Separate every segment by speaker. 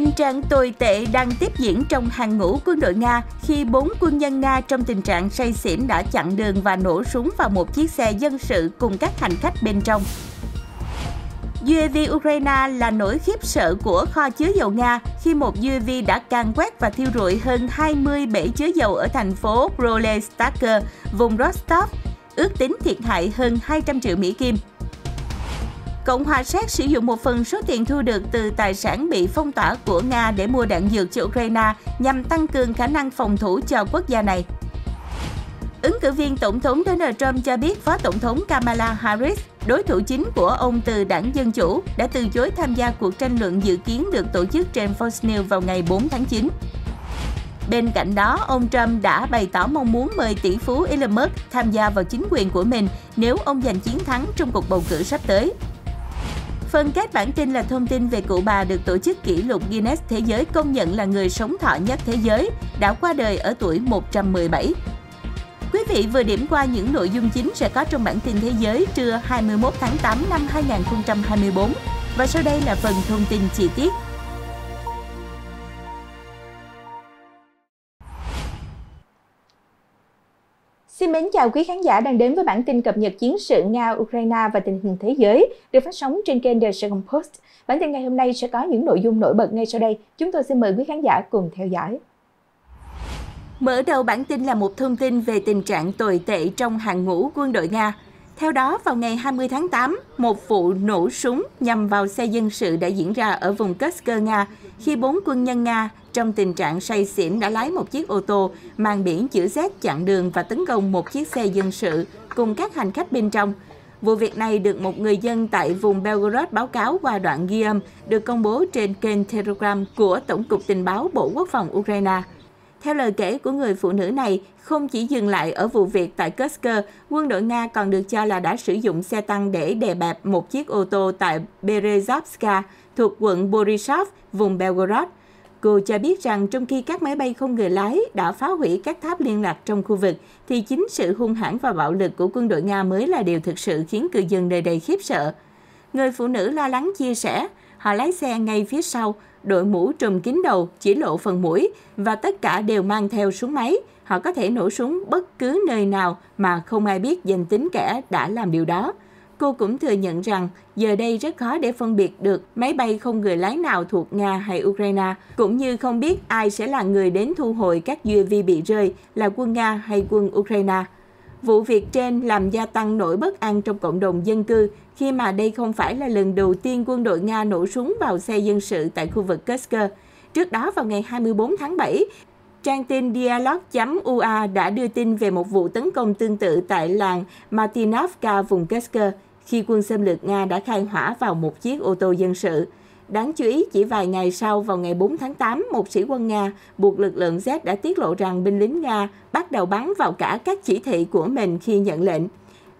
Speaker 1: Tình trạng tồi tệ đang tiếp diễn trong hàng ngũ quân đội Nga khi bốn quân nhân Nga trong tình trạng say xỉn đã chặn đường và nổ súng vào một chiếc xe dân sự cùng các hành khách bên trong. UAV Ukraine là nỗi khiếp sợ của kho chứa dầu Nga khi một UAV đã can quét và thiêu rụi hơn 20 bể chứa dầu ở thành phố Prolestaker, vùng Rostov, ước tính thiệt hại hơn 200 triệu Mỹ Kim. Cộng hòa Séc sử dụng một phần số tiền thu được từ tài sản bị phong tỏa của Nga để mua đạn dược cho Ukraine nhằm tăng cường khả năng phòng thủ cho quốc gia này. Ứng cử viên Tổng thống Donald Trump cho biết Phó Tổng thống Kamala Harris, đối thủ chính của ông từ đảng Dân Chủ, đã từ chối tham gia cuộc tranh luận dự kiến được tổ chức trên Fox News vào ngày 4 tháng 9. Bên cạnh đó, ông Trump đã bày tỏ mong muốn mời tỷ phú Elon Musk tham gia vào chính quyền của mình nếu ông giành chiến thắng trong cuộc bầu cử sắp tới. Phần kết bản tin là thông tin về cụ bà được tổ chức kỷ lục Guinness Thế giới công nhận là người sống thọ nhất thế giới, đã qua đời ở tuổi 117. Quý vị vừa điểm qua những nội dung chính sẽ có trong bản tin thế giới trưa 21 tháng 8 năm 2024. Và sau đây là phần thông tin chi tiết. Xin mến chào quý khán giả đang đến với bản tin cập nhật chiến sự Nga-Ukraine và tình hình thế giới được phát sóng trên kênh The Second Post. Bản tin ngày hôm nay sẽ có những nội dung nổi bật ngay sau đây. Chúng tôi xin mời quý khán giả cùng theo dõi. Mở đầu bản tin là một thông tin về tình trạng tồi tệ trong hàng ngũ quân đội Nga. Theo đó, vào ngày 20 tháng 8, một vụ nổ súng nhằm vào xe dân sự đã diễn ra ở vùng Kursk, Nga, khi bốn quân nhân Nga trong tình trạng say xỉn đã lái một chiếc ô tô mang biển chữ Z chặn đường và tấn công một chiếc xe dân sự cùng các hành khách bên trong. Vụ việc này được một người dân tại vùng Belgorod báo cáo qua đoạn ghi âm được công bố trên kênh Telegram của Tổng cục Tình báo Bộ Quốc phòng Ukraine. Theo lời kể của người phụ nữ này, không chỉ dừng lại ở vụ việc tại Kursk, quân đội Nga còn được cho là đã sử dụng xe tăng để đè bẹp một chiếc ô tô tại Berezovska thuộc quận Borisov, vùng Belgorod. Cô cho biết rằng trong khi các máy bay không người lái đã phá hủy các tháp liên lạc trong khu vực, thì chính sự hung hãn và bạo lực của quân đội Nga mới là điều thực sự khiến cư dân nơi đây khiếp sợ. Người phụ nữ lo lắng chia sẻ, họ lái xe ngay phía sau, đội mũ trùm kín đầu chỉ lộ phần mũi và tất cả đều mang theo súng máy. Họ có thể nổ súng bất cứ nơi nào mà không ai biết danh tính kẻ đã làm điều đó. Cô cũng thừa nhận rằng giờ đây rất khó để phân biệt được máy bay không người lái nào thuộc Nga hay Ukraine, cũng như không biết ai sẽ là người đến thu hồi các UAV bị rơi là quân Nga hay quân Ukraine. Vụ việc trên làm gia tăng nỗi bất an trong cộng đồng dân cư khi mà đây không phải là lần đầu tiên quân đội Nga nổ súng vào xe dân sự tại khu vực Kursk. Trước đó vào ngày 24 tháng 7, trang tin dialog.ua đã đưa tin về một vụ tấn công tương tự tại làng Martinovka vùng Kursk khi quân xâm lược Nga đã khai hỏa vào một chiếc ô tô dân sự. Đáng chú ý, chỉ vài ngày sau vào ngày 4 tháng 8, một sĩ quan Nga buộc lực lượng Z đã tiết lộ rằng binh lính Nga bắt đầu bắn vào cả các chỉ thị của mình khi nhận lệnh.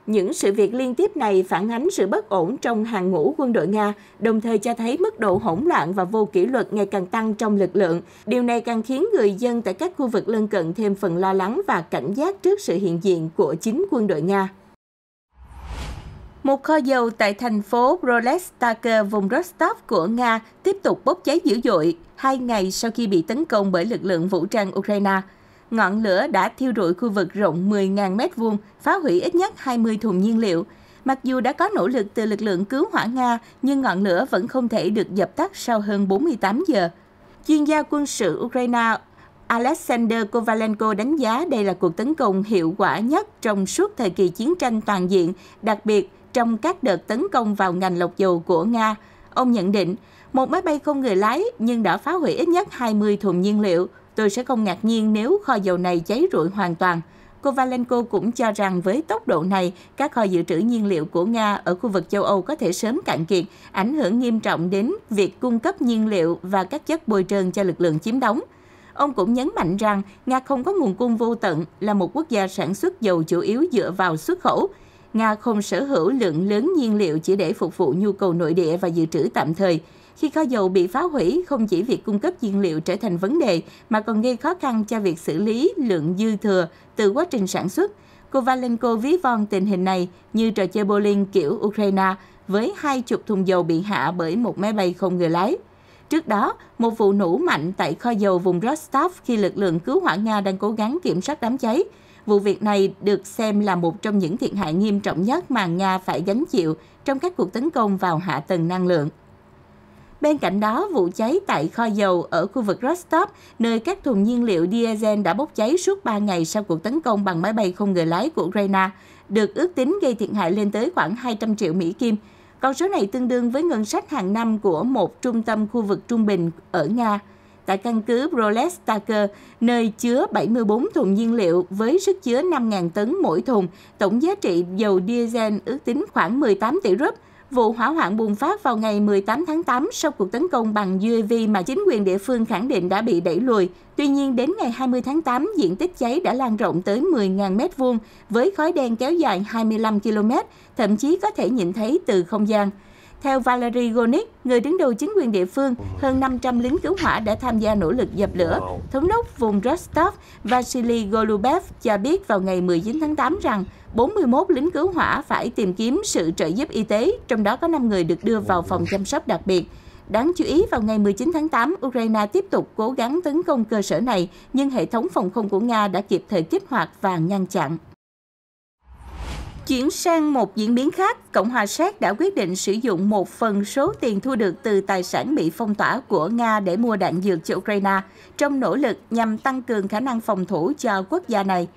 Speaker 1: Những sự việc liên tiếp này phản ánh sự bất ổn trong hàng ngũ quân đội Nga, đồng thời cho thấy mức độ hỗn loạn và vô kỷ luật ngày càng tăng trong lực lượng. Điều này càng khiến người dân tại các khu vực lân cận thêm phần lo lắng và cảnh giác trước sự hiện diện của chính quân đội Nga. Một kho dầu tại thành phố Rolestaker, vùng Rostov của Nga tiếp tục bốc cháy dữ dội hai ngày sau khi bị tấn công bởi lực lượng vũ trang Ukraine. Ngọn lửa đã thiêu rụi khu vực rộng 10.000 m2, phá hủy ít nhất 20 thùng nhiên liệu. Mặc dù đã có nỗ lực từ lực lượng cứu hỏa Nga, nhưng ngọn lửa vẫn không thể được dập tắt sau hơn 48 giờ. Chuyên gia quân sự Ukraine Alexander Kovalenko đánh giá đây là cuộc tấn công hiệu quả nhất trong suốt thời kỳ chiến tranh toàn diện, đặc biệt trong các đợt tấn công vào ngành lọc dầu của Nga. Ông nhận định, một máy bay không người lái nhưng đã phá hủy ít nhất 20 thùng nhiên liệu. Tôi sẽ không ngạc nhiên nếu kho dầu này cháy rụi hoàn toàn. Kovalenko cũng cho rằng với tốc độ này, các kho dự trữ nhiên liệu của Nga ở khu vực châu Âu có thể sớm cạn kiệt, ảnh hưởng nghiêm trọng đến việc cung cấp nhiên liệu và các chất bồi trơn cho lực lượng chiếm đóng. Ông cũng nhấn mạnh rằng Nga không có nguồn cung vô tận, là một quốc gia sản xuất dầu chủ yếu dựa vào xuất khẩu, Nga không sở hữu lượng lớn nhiên liệu chỉ để phục vụ nhu cầu nội địa và dự trữ tạm thời. Khi kho dầu bị phá hủy, không chỉ việc cung cấp nhiên liệu trở thành vấn đề mà còn gây khó khăn cho việc xử lý lượng dư thừa từ quá trình sản xuất. Cô Valenko ví von tình hình này như trò chơi bowling kiểu Ukraine với hai chục thùng dầu bị hạ bởi một máy bay không người lái. Trước đó, một vụ nổ mạnh tại kho dầu vùng Rostov khi lực lượng cứu hỏa Nga đang cố gắng kiểm soát đám cháy Vụ việc này được xem là một trong những thiệt hại nghiêm trọng nhất mà Nga phải gánh chịu trong các cuộc tấn công vào hạ tầng năng lượng. Bên cạnh đó, vụ cháy tại kho dầu ở khu vực Rostov, nơi các thùng nhiên liệu diesel đã bốc cháy suốt 3 ngày sau cuộc tấn công bằng máy bay không người lái của Ukraine, được ước tính gây thiệt hại lên tới khoảng 200 triệu Mỹ Kim. Con số này tương đương với ngân sách hàng năm của một trung tâm khu vực trung bình ở Nga tại căn cứ Rolex Tucker, nơi chứa 74 thùng nhiên liệu với sức chứa 5.000 tấn mỗi thùng, tổng giá trị dầu diesel ước tính khoảng 18 tỷ rúp. Vụ hỏa hoạn bùng phát vào ngày 18 tháng 8 sau cuộc tấn công bằng UAV mà chính quyền địa phương khẳng định đã bị đẩy lùi. Tuy nhiên, đến ngày 20 tháng 8, diện tích cháy đã lan rộng tới 10.000 m2 với khói đen kéo dài 25 km, thậm chí có thể nhìn thấy từ không gian. Theo Valery Gonik, người đứng đầu chính quyền địa phương, hơn 500 lính cứu hỏa đã tham gia nỗ lực dập lửa. Thống đốc vùng Rostov Vasily Golubev cho biết vào ngày 19 tháng 8 rằng 41 lính cứu hỏa phải tìm kiếm sự trợ giúp y tế, trong đó có 5 người được đưa vào phòng chăm sóc đặc biệt. Đáng chú ý, vào ngày 19 tháng 8, Ukraine tiếp tục cố gắng tấn công cơ sở này, nhưng hệ thống phòng không của Nga đã kịp thời kích hoạt và ngăn chặn. Chuyển sang một diễn biến khác, Cộng hòa Séc đã quyết định sử dụng một phần số tiền thu được từ tài sản bị phong tỏa của Nga để mua đạn dược cho Ukraine trong nỗ lực nhằm tăng cường khả năng phòng thủ cho quốc gia này.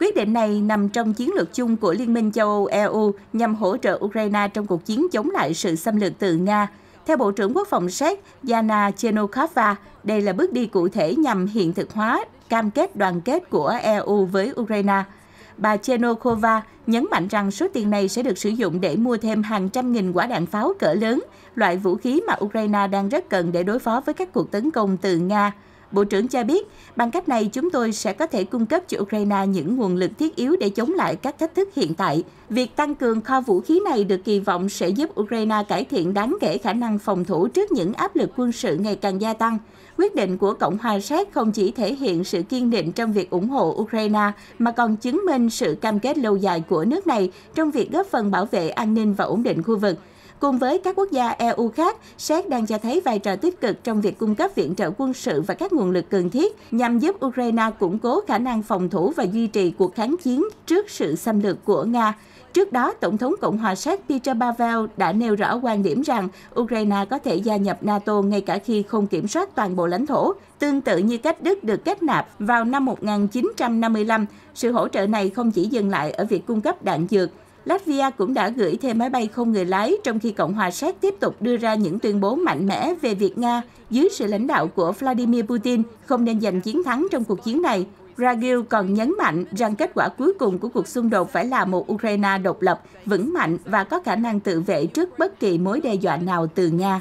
Speaker 1: Quyết định này nằm trong chiến lược chung của Liên minh châu Âu EU nhằm hỗ trợ Ukraine trong cuộc chiến chống lại sự xâm lược từ Nga. Theo Bộ trưởng Quốc phòng Séc Jana Chenokova, đây là bước đi cụ thể nhằm hiện thực hóa cam kết đoàn kết của EU với Ukraine – bà Chenokova nhấn mạnh rằng số tiền này sẽ được sử dụng để mua thêm hàng trăm nghìn quả đạn pháo cỡ lớn, loại vũ khí mà Ukraine đang rất cần để đối phó với các cuộc tấn công từ Nga. Bộ trưởng cho biết, bằng cách này chúng tôi sẽ có thể cung cấp cho Ukraine những nguồn lực thiết yếu để chống lại các thách thức hiện tại. Việc tăng cường kho vũ khí này được kỳ vọng sẽ giúp Ukraine cải thiện đáng kể khả năng phòng thủ trước những áp lực quân sự ngày càng gia tăng. Quyết định của Cộng hòa Séc không chỉ thể hiện sự kiên định trong việc ủng hộ Ukraine mà còn chứng minh sự cam kết lâu dài của nước này trong việc góp phần bảo vệ an ninh và ổn định khu vực. Cùng với các quốc gia EU khác, Séc đang cho thấy vai trò tích cực trong việc cung cấp viện trợ quân sự và các nguồn lực cần thiết nhằm giúp Ukraine củng cố khả năng phòng thủ và duy trì cuộc kháng chiến trước sự xâm lược của Nga. Trước đó, Tổng thống Cộng hòa Séc Peter Pavel đã nêu rõ quan điểm rằng Ukraine có thể gia nhập NATO ngay cả khi không kiểm soát toàn bộ lãnh thổ, tương tự như cách Đức được kết nạp vào năm 1955. Sự hỗ trợ này không chỉ dừng lại ở việc cung cấp đạn dược, Latvia cũng đã gửi thêm máy bay không người lái, trong khi Cộng hòa Séc tiếp tục đưa ra những tuyên bố mạnh mẽ về việc Nga dưới sự lãnh đạo của Vladimir Putin không nên giành chiến thắng trong cuộc chiến này. Ragil còn nhấn mạnh rằng kết quả cuối cùng của cuộc xung đột phải là một Ukraine độc lập, vững mạnh và có khả năng tự vệ trước bất kỳ mối đe dọa nào từ Nga.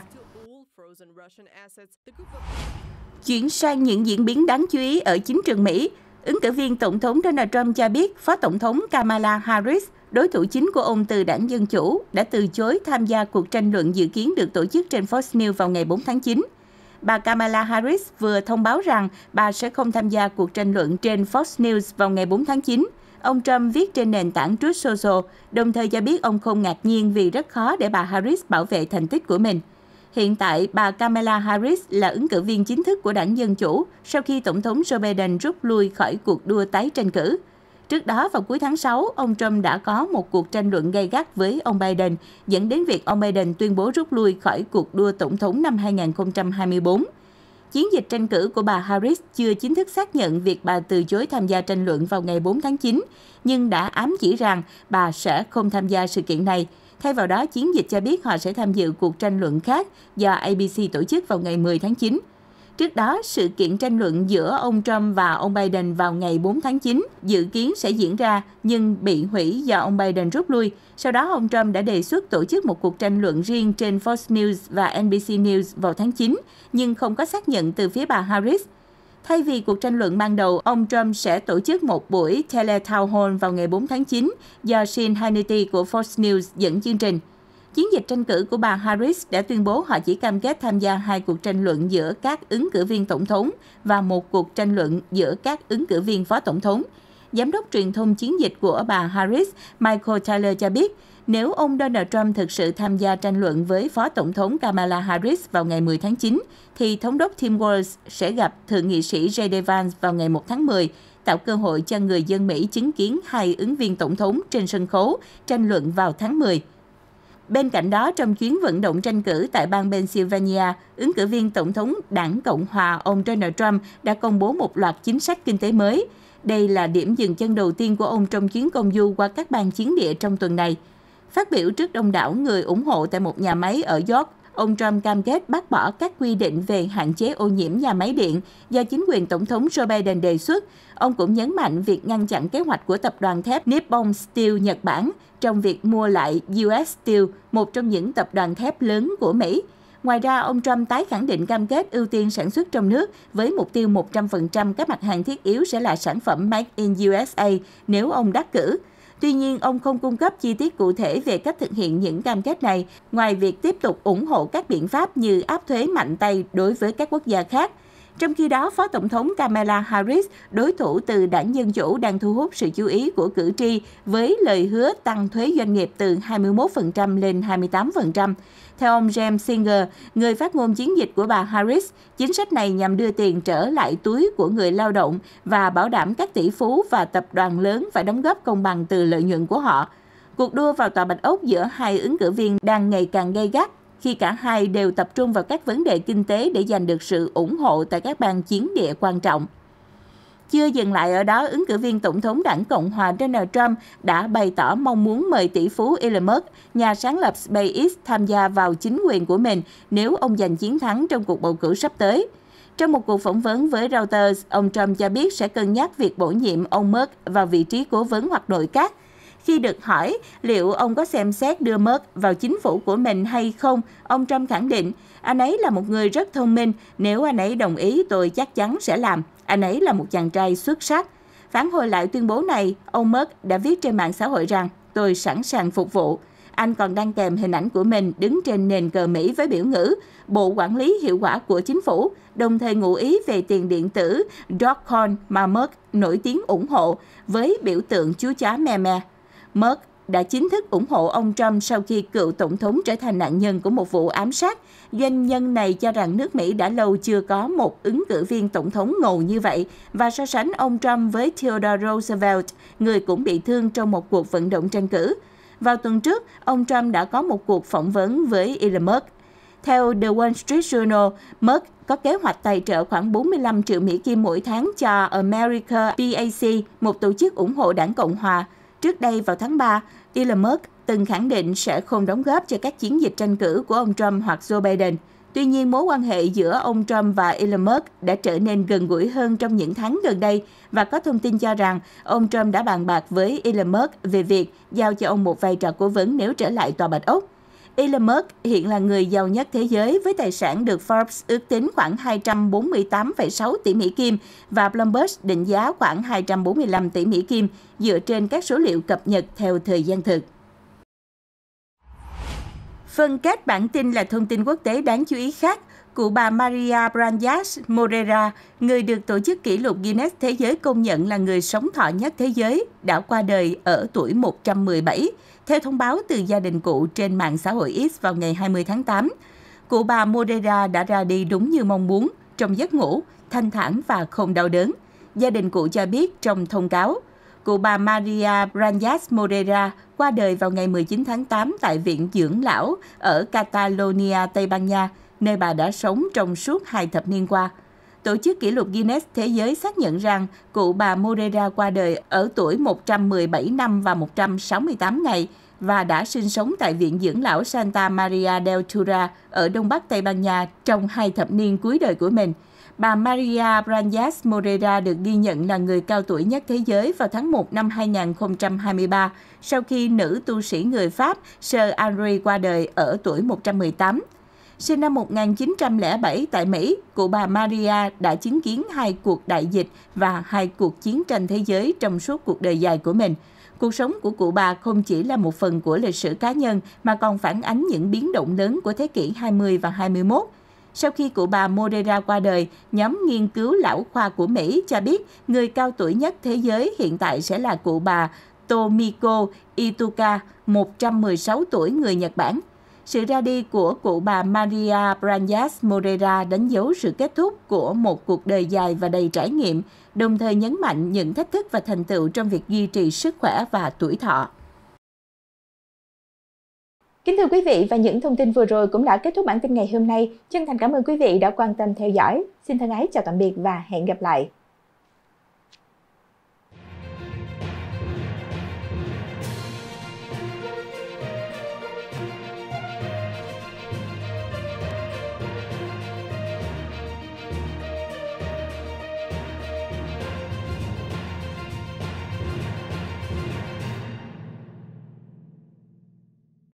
Speaker 1: Chuyển sang những diễn biến đáng chú ý ở chính trường Mỹ, ứng cử viên Tổng thống Donald Trump cho biết Phó Tổng thống Kamala Harris, đối thủ chính của ông từ đảng Dân Chủ, đã từ chối tham gia cuộc tranh luận dự kiến được tổ chức trên Fox News vào ngày 4 tháng 9 bà Kamala Harris vừa thông báo rằng bà sẽ không tham gia cuộc tranh luận trên Fox News vào ngày 4 tháng 9. Ông Trump viết trên nền tảng Truth Social, đồng thời cho biết ông không ngạc nhiên vì rất khó để bà Harris bảo vệ thành tích của mình. Hiện tại, bà Kamala Harris là ứng cử viên chính thức của đảng Dân Chủ sau khi Tổng thống Joe Biden rút lui khỏi cuộc đua tái tranh cử. Trước đó vào cuối tháng 6, ông Trump đã có một cuộc tranh luận gay gắt với ông Biden, dẫn đến việc ông Biden tuyên bố rút lui khỏi cuộc đua tổng thống năm 2024. Chiến dịch tranh cử của bà Harris chưa chính thức xác nhận việc bà từ chối tham gia tranh luận vào ngày 4 tháng 9, nhưng đã ám chỉ rằng bà sẽ không tham gia sự kiện này. Thay vào đó, chiến dịch cho biết họ sẽ tham dự cuộc tranh luận khác do ABC tổ chức vào ngày 10 tháng 9. Trước đó, sự kiện tranh luận giữa ông Trump và ông Biden vào ngày 4 tháng 9 dự kiến sẽ diễn ra nhưng bị hủy do ông Biden rút lui. Sau đó, ông Trump đã đề xuất tổ chức một cuộc tranh luận riêng trên Fox News và NBC News vào tháng 9, nhưng không có xác nhận từ phía bà Harris. Thay vì cuộc tranh luận ban đầu, ông Trump sẽ tổ chức một buổi tele town hall vào ngày 4 tháng 9 do Sean Hannity của Fox News dẫn chương trình. Chiến dịch tranh cử của bà Harris đã tuyên bố họ chỉ cam kết tham gia hai cuộc tranh luận giữa các ứng cử viên tổng thống và một cuộc tranh luận giữa các ứng cử viên phó tổng thống. Giám đốc truyền thông chiến dịch của bà Harris, Michael Taylor cho biết, nếu ông Donald Trump thực sự tham gia tranh luận với Phó Tổng thống Kamala Harris vào ngày 10 tháng 9, thì Thống đốc Tim Walz sẽ gặp Thượng nghị sĩ J.D. Vance vào ngày 1 tháng 10, tạo cơ hội cho người dân Mỹ chứng kiến hai ứng viên Tổng thống trên sân khấu tranh luận vào tháng 10. Bên cạnh đó, trong chuyến vận động tranh cử tại bang Pennsylvania, ứng cử viên Tổng thống đảng Cộng hòa ông Donald Trump đã công bố một loạt chính sách kinh tế mới. Đây là điểm dừng chân đầu tiên của ông trong chuyến công du qua các bang chiến địa trong tuần này. Phát biểu trước đông đảo người ủng hộ tại một nhà máy ở York, Ông Trump cam kết bác bỏ các quy định về hạn chế ô nhiễm nhà máy điện do chính quyền Tổng thống Joe Biden đề xuất. Ông cũng nhấn mạnh việc ngăn chặn kế hoạch của tập đoàn thép Nippon Steel Nhật Bản trong việc mua lại US Steel, một trong những tập đoàn thép lớn của Mỹ. Ngoài ra, ông Trump tái khẳng định cam kết ưu tiên sản xuất trong nước với mục tiêu 100% các mặt hàng thiết yếu sẽ là sản phẩm Made in USA nếu ông đắc cử. Tuy nhiên, ông không cung cấp chi tiết cụ thể về cách thực hiện những cam kết này, ngoài việc tiếp tục ủng hộ các biện pháp như áp thuế mạnh tay đối với các quốc gia khác – trong khi đó, Phó Tổng thống Kamala Harris, đối thủ từ đảng Dân Chủ đang thu hút sự chú ý của cử tri với lời hứa tăng thuế doanh nghiệp từ 21% lên 28%. Theo ông James Singer, người phát ngôn chiến dịch của bà Harris, chính sách này nhằm đưa tiền trở lại túi của người lao động và bảo đảm các tỷ phú và tập đoàn lớn phải đóng góp công bằng từ lợi nhuận của họ. Cuộc đua vào Tòa Bạch Ốc giữa hai ứng cử viên đang ngày càng gay gắt khi cả hai đều tập trung vào các vấn đề kinh tế để giành được sự ủng hộ tại các bang chiến địa quan trọng. Chưa dừng lại ở đó, ứng cử viên Tổng thống đảng Cộng hòa Donald Trump đã bày tỏ mong muốn mời tỷ phú Elon Musk, nhà sáng lập SpaceX tham gia vào chính quyền của mình nếu ông giành chiến thắng trong cuộc bầu cử sắp tới. Trong một cuộc phỏng vấn với Reuters, ông Trump cho biết sẽ cân nhắc việc bổ nhiệm ông Musk vào vị trí cố vấn hoặc nội các – khi được hỏi liệu ông có xem xét đưa Merck vào chính phủ của mình hay không, ông Trump khẳng định, anh ấy là một người rất thông minh, nếu anh ấy đồng ý tôi chắc chắn sẽ làm. Anh ấy là một chàng trai xuất sắc. Phản hồi lại tuyên bố này, ông Merck đã viết trên mạng xã hội rằng tôi sẵn sàng phục vụ. Anh còn đăng kèm hình ảnh của mình đứng trên nền cờ Mỹ với biểu ngữ Bộ Quản lý Hiệu quả của Chính phủ, đồng thời ngụ ý về tiền điện tử Dogecoin mà Merck nổi tiếng ủng hộ với biểu tượng chú chó me me. Merck đã chính thức ủng hộ ông Trump sau khi cựu tổng thống trở thành nạn nhân của một vụ ám sát. Doanh nhân này cho rằng nước Mỹ đã lâu chưa có một ứng cử viên tổng thống ngầu như vậy và so sánh ông Trump với Theodore Roosevelt, người cũng bị thương trong một cuộc vận động tranh cử. Vào tuần trước, ông Trump đã có một cuộc phỏng vấn với Elon Musk. Theo The Wall Street Journal, Merck có kế hoạch tài trợ khoảng 45 triệu Mỹ Kim mỗi tháng cho America PAC, một tổ chức ủng hộ đảng Cộng hòa. Trước đây vào tháng 3, Elon Musk từng khẳng định sẽ không đóng góp cho các chiến dịch tranh cử của ông Trump hoặc Joe Biden. Tuy nhiên, mối quan hệ giữa ông Trump và Elon Musk đã trở nên gần gũi hơn trong những tháng gần đây và có thông tin cho rằng ông Trump đã bàn bạc với Elon Musk về việc giao cho ông một vai trò cố vấn nếu trở lại Tòa Bạch Ốc. Elon Musk hiện là người giàu nhất thế giới với tài sản được Forbes ước tính khoảng 248,6 tỷ Mỹ Kim và Bloomberg định giá khoảng 245 tỷ Mỹ Kim dựa trên các số liệu cập nhật theo thời gian thực. Phân kết bản tin là thông tin quốc tế đáng chú ý khác. Cụ bà Maria Branjas Moreira, người được tổ chức kỷ lục Guinness Thế giới công nhận là người sống thọ nhất thế giới, đã qua đời ở tuổi 117, theo thông báo từ gia đình cụ trên mạng xã hội X vào ngày 20 tháng 8. Cụ bà Moreira đã ra đi đúng như mong muốn, trong giấc ngủ, thanh thản và không đau đớn. Gia đình cụ cho biết trong thông cáo, cụ bà Maria Branjas Moreira qua đời vào ngày 19 tháng 8 tại Viện Dưỡng Lão ở Catalonia, Tây Ban Nha, nơi bà đã sống trong suốt hai thập niên qua. Tổ chức kỷ lục Guinness Thế giới xác nhận rằng cụ bà Moreira qua đời ở tuổi 117 năm và 168 ngày và đã sinh sống tại Viện Dưỡng Lão Santa Maria del Tura ở Đông Bắc Tây Ban Nha trong hai thập niên cuối đời của mình. Bà Maria Branjas Moreira được ghi nhận là người cao tuổi nhất thế giới vào tháng 1 năm 2023, sau khi nữ tu sĩ người Pháp Sir Henry qua đời ở tuổi 118 sinh năm 1907 tại Mỹ, cụ bà Maria đã chứng kiến hai cuộc đại dịch và hai cuộc chiến tranh thế giới trong suốt cuộc đời dài của mình. Cuộc sống của cụ bà không chỉ là một phần của lịch sử cá nhân mà còn phản ánh những biến động lớn của thế kỷ 20 và 21. Sau khi cụ bà Moreira qua đời, nhóm nghiên cứu lão khoa của Mỹ cho biết người cao tuổi nhất thế giới hiện tại sẽ là cụ bà Tomiko Ituka, 116 tuổi người Nhật Bản. Sự ra đi của cụ bà Maria Branjas Moreira đánh dấu sự kết thúc của một cuộc đời dài và đầy trải nghiệm, đồng thời nhấn mạnh những thách thức và thành tựu trong việc duy trì sức khỏe và tuổi thọ. Kính thưa quý vị và những thông tin vừa rồi cũng đã kết thúc bản tin ngày hôm nay. Chân thành cảm ơn quý vị đã quan tâm theo dõi. Xin thân ái chào tạm biệt và hẹn gặp lại.